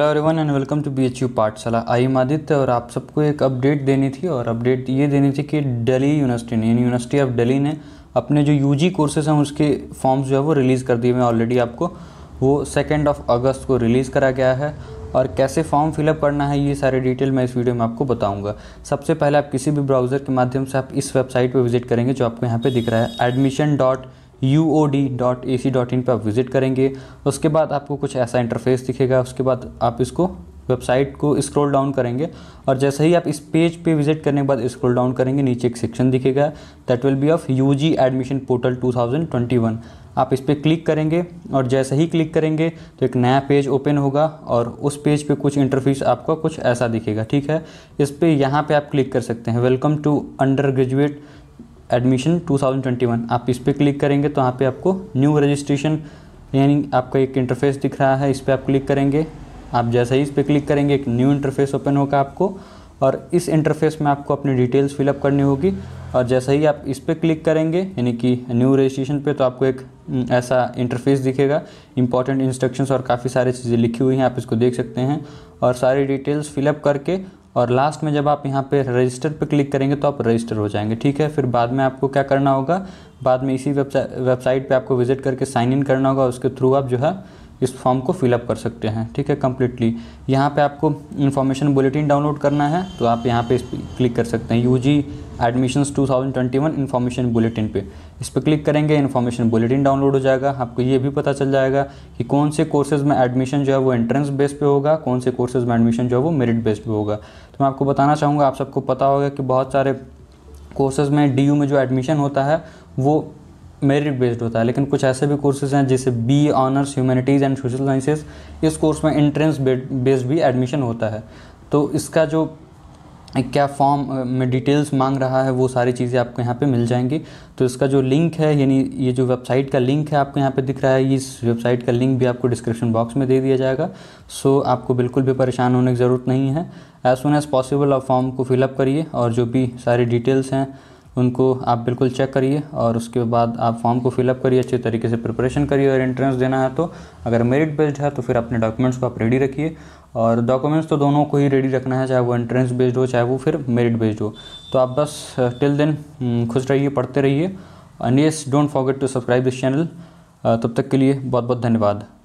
hello everyone and welcome to BHU Pathshala I मादित्य Aditya और आप सबको एक अपडेट देनी थी और अपडेट ये देनी थी कि दिल्ली यूनिवर्सिटी ने यूनिवर्सिटी ऑफ दिल्ली ने अपने जो यूजी कोर्सेज हैं उसके फॉर्म्स जो है वो रिलीज़ कर दिए हैं ऑलरेडी आपको वो सेकेंड ऑफ अगस्त को रिलीज़ करा गया है और कैसे फॉर्म फिलअप करना है ये सारे डिटेल मैं इस वीडियो में आपको बताऊंगा सबसे पहले आप किसी भी ब्राउज़र के माध्यम से आप इस वेबसाइट पर विजिट करेंगे जो आपको यहाँ पर दिख रहा है एडमिशन डॉट uod.ac.in पर आप विज़िट करेंगे उसके बाद आपको कुछ ऐसा इंटरफेस दिखेगा उसके बाद आप इसको वेबसाइट को स्क्रॉल डाउन करेंगे और जैसे ही आप इस पेज पे विजिट करने के बाद स्क्रॉल डाउन करेंगे नीचे एक सेक्शन दिखेगा that will be of U G admission portal 2021 आप इस पर क्लिक करेंगे और जैसे ही क्लिक करेंगे तो एक नया पेज ओपन होगा और उस पेज पे कुछ इंटरफेस आपका कुछ ऐसा दिखेगा ठीक है इस पर यहाँ पर आप क्लिक कर सकते हैं welcome to undergraduate admission 2021 आप इस पर क्लिक करेंगे तो यहाँ पे आपको न्यू रजिस्ट्रेशन यानी आपका एक इंटरफेस दिख रहा है इस पर आप क्लिक करेंगे आप जैसे ही इस पर क्लिक करेंगे एक न्यू इंटरफेस ओपन होगा आपको और इस इंटरफेस में आपको अपनी डिटेल्स फिलअप करनी होगी और जैसे ही आप इस पर क्लिक करेंगे यानी कि न्यू रजिस्ट्रेशन पे तो आपको एक हम्म, ऐसा इंटरफेस दिखेगा इंपॉर्टेंट इंस्ट्रक्शंस और काफ़ी सारी चीज़ें लिखी हुई हैं आप इसको देख सकते हैं और सारी डिटेल्स फिलअप करके और लास्ट में जब आप यहाँ पे रजिस्टर पे क्लिक करेंगे तो आप रजिस्टर हो जाएंगे ठीक है फिर बाद में आपको क्या करना होगा बाद में इसी वेबसाइट वेबसाइट पे आपको विजिट करके साइन इन करना होगा उसके थ्रू आप जो है इस फॉर्म को फिलअप कर सकते हैं ठीक है कम्प्लीटली यहाँ पर आपको इन्फॉर्मेशन बुलेटिन डाउनलोड करना है तो आप यहाँ पर क्लिक कर सकते हैं यू एडमिशन्स 2021 इन्फॉर्मेशन बुलेटिन पे इस पर क्लिक करेंगे इन्फॉर्मेशन बुलेटिन डाउनलोड हो जाएगा आपको ये भी पता चल जाएगा कि कौन से कोर्सेज में एडमिशन जो है वो एंट्रेंस बेस पे होगा कौन से कोर्सेज में एडमिशन जो है वो मेरिट बेस पे होगा तो मैं आपको बताना चाहूँगा आप सबको पता होगा कि बहुत सारे कोर्सेज में डी में जो एडमिशन होता है वो मेरिट बेस्ड होता है लेकिन कुछ ऐसे भी कोर्सेज हैं जैसे B honours humanities and social sciences इस कोर्स में एंट्रेंस बेस्ड भी एडमिशन होता है तो इसका जो क्या फॉर्म में डिटेल्स मांग रहा है वो सारी चीज़ें आपको यहाँ पे मिल जाएंगी तो इसका जो लिंक है यानी ये जो वेबसाइट का लिंक है आपको यहाँ पे दिख रहा है इस वेबसाइट का लिंक भी आपको डिस्क्रिप्शन बॉक्स में दे दिया जाएगा सो आपको बिल्कुल भी परेशान होने की ज़रूरत नहीं है एज सुन एज़ पॉसिबल आप फॉर्म को फिलअप करिए और जो भी सारी डिटेल्स हैं उनको आप बिल्कुल चेक करिए और उसके बाद आप फॉर्म को फिलअप करिए अच्छे तरीके से प्रिपरेशन करिए और एंट्रेंस देना है तो अगर मेरिट बेस्ड है तो फिर अपने डॉक्यूमेंट्स को आप रेडी रखिए और डॉक्यूमेंट्स तो दोनों को ही रेडी रखना है चाहे वो एंट्रेंस बेस्ड हो चाहे वो फिर मेरिट बेस्ड हो तो आप बस टिल देन खुश रहिए पढ़ते रहिए and yes don't forget to subscribe this channel तब तक के लिए बहुत बहुत धन्यवाद